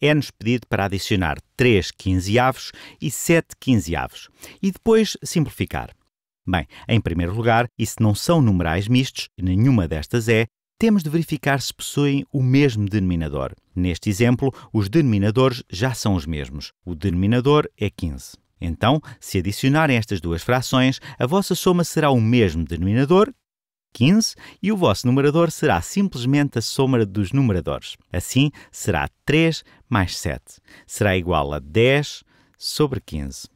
é-nos pedido para adicionar 3 quinzeavos e 7 quinzeavos e depois simplificar. Bem, em primeiro lugar, e se não são numerais mistos, e nenhuma destas é, temos de verificar se possuem o mesmo denominador. Neste exemplo, os denominadores já são os mesmos. O denominador é 15. Então, se adicionarem estas duas frações, a vossa soma será o mesmo denominador, 15 e o vosso numerador será simplesmente a soma dos numeradores. Assim, será 3 mais 7. Será igual a 10 sobre 15.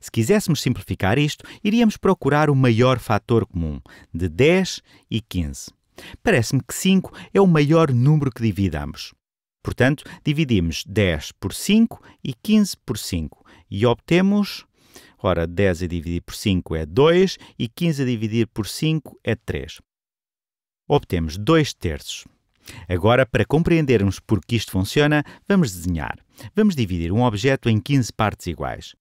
Se quiséssemos simplificar isto, iríamos procurar o maior fator comum, de 10 e 15. Parece-me que 5 é o maior número que dividamos. Portanto, dividimos 10 por 5 e 15 por 5 e obtemos Ora, 10 a dividir por 5 é 2 e 15 a dividir por 5 é 3. Obtemos 2 terços. Agora, para compreendermos por que isto funciona, vamos desenhar. Vamos dividir um objeto em 15 partes iguais.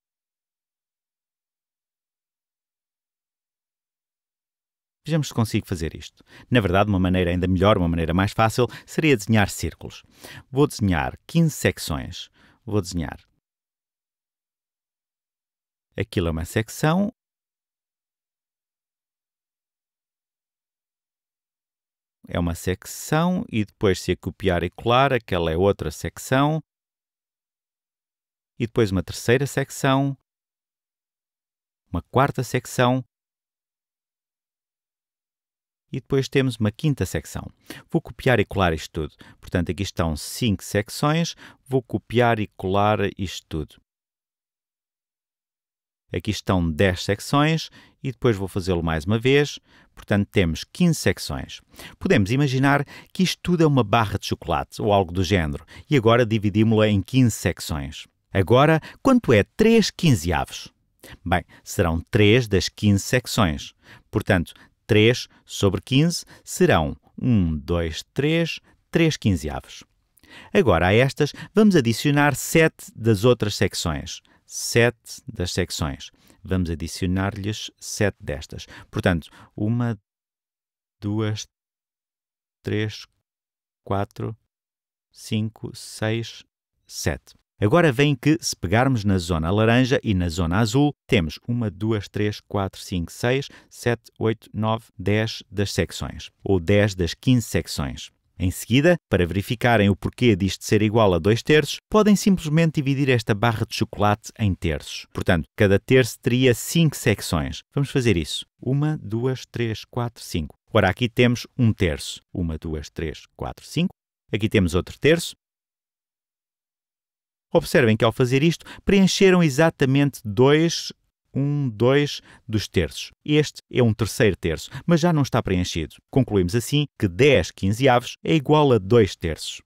Vejamos se consigo fazer isto. Na verdade, uma maneira ainda melhor, uma maneira mais fácil, seria desenhar círculos. Vou desenhar 15 secções. Vou desenhar Aquilo é uma secção. É uma secção e depois se a copiar e colar, aquela é outra secção. E depois uma terceira secção. Uma quarta secção e depois temos uma quinta secção. Vou copiar e colar isto tudo. Portanto, aqui estão cinco secções, vou copiar e colar isto tudo. Aqui estão 10 secções e depois vou fazê-lo mais uma vez. Portanto, temos 15 secções. Podemos imaginar que isto tudo é uma barra de chocolate ou algo do género, e agora dividimos-la em 15 secções. Agora, quanto é 3 quinzeavos? Bem, serão 3 das 15 secções. Portanto, 3 sobre 15 serão 1, 2, 3, 3 quinzeavos. Agora, a estas, vamos adicionar 7 das outras secções sete das secções. Vamos adicionar-lhes sete destas. Portanto, uma, duas, três, quatro, cinco, seis, sete. Agora vem que, se pegarmos na zona laranja e na zona azul, temos 1, 2, 3, 4, 5, 6, 7, 8, 9, 10 das secções, ou 10 das 15 secções. Em seguida, para verificarem o porquê disto ser igual a 2 terços, podem simplesmente dividir esta barra de chocolate em terços. Portanto, cada terço teria 5 secções. Vamos fazer isso. 1, 2, 3, 4, 5. Ora, aqui temos um terço. 1, 2, 3, 4, 5. Aqui temos outro terço. Observem que ao fazer isto, preencheram exatamente dois um, dois dos terços. Este é um terceiro terço, mas já não está preenchido. Concluímos assim que 10 quinzeavos é igual a dois terços.